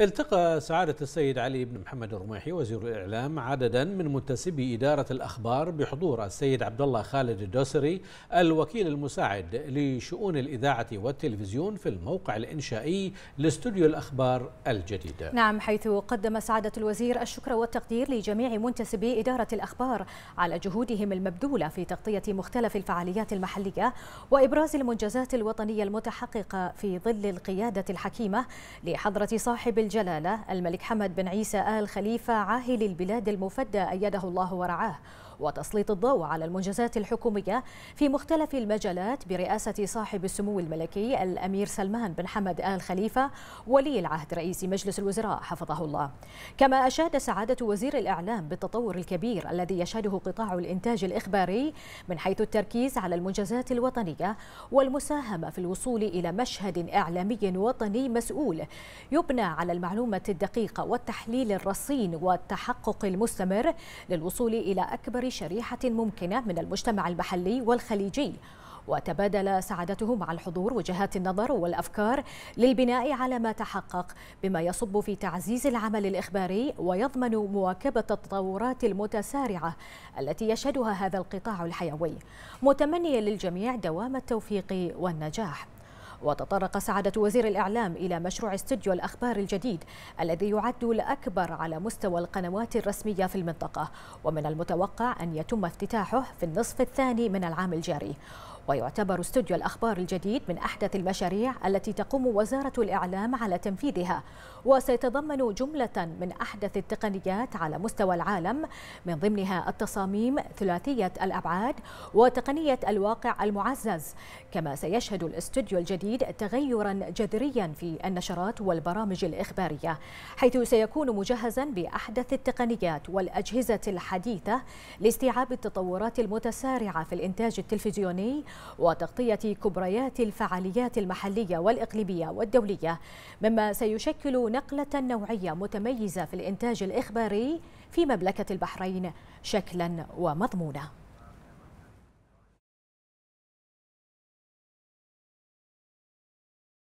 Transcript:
التقى سعادة السيد علي بن محمد الرميحي وزير الإعلام عددا من منتسبي إدارة الأخبار بحضور السيد عبد الله خالد الدوسري الوكيل المساعد لشؤون الإذاعة والتلفزيون في الموقع الإنشائي لاستوديو الأخبار الجديدة نعم حيث قدم سعادة الوزير الشكر والتقدير لجميع منتسبي إدارة الأخبار على جهودهم المبذولة في تغطية مختلف الفعاليات المحلية وإبراز المنجزات الوطنية المتحققة في ظل القيادة الحكيمة لحضرة صاحب الجلالة الملك حمد بن عيسى آل خليفة عاهل البلاد المفدى أيده الله ورعاه وتسليط الضوء على المنجزات الحكومية في مختلف المجالات برئاسة صاحب السمو الملكي الأمير سلمان بن حمد آل خليفة ولي العهد رئيس مجلس الوزراء حفظه الله كما أشاد سعادة وزير الإعلام بالتطور الكبير الذي يشهده قطاع الإنتاج الإخباري من حيث التركيز على المنجزات الوطنية والمساهمة في الوصول إلى مشهد إعلامي وطني مسؤول يبنى على المعلومة الدقيقة والتحليل الرصين والتحقق المستمر للوصول إلى أكبر شريحة ممكنة من المجتمع المحلي والخليجي وتبادل سعادته مع الحضور وجهات النظر والأفكار للبناء على ما تحقق بما يصب في تعزيز العمل الإخباري ويضمن مواكبة التطورات المتسارعة التي يشهدها هذا القطاع الحيوي متمنيا للجميع دوام التوفيق والنجاح وتطرق سعادة وزير الإعلام إلى مشروع استوديو الأخبار الجديد الذي يعد الأكبر على مستوى القنوات الرسمية في المنطقة ومن المتوقع أن يتم افتتاحه في النصف الثاني من العام الجاري ويعتبر استوديو الأخبار الجديد من أحدث المشاريع التي تقوم وزارة الإعلام على تنفيذها وسيتضمن جملة من أحدث التقنيات على مستوى العالم من ضمنها التصاميم ثلاثية الأبعاد وتقنية الواقع المعزز كما سيشهد الاستوديو الجديد تغيرا جذريا في النشرات والبرامج الإخبارية حيث سيكون مجهزا بأحدث التقنيات والأجهزة الحديثة لاستيعاب التطورات المتسارعة في الإنتاج التلفزيوني وتغطية كبريات الفعاليات المحلية والإقليمية والدولية مما سيشكل نقلة نوعية متميزة في الإنتاج الإخباري في مملكة البحرين شكلا ومضمونا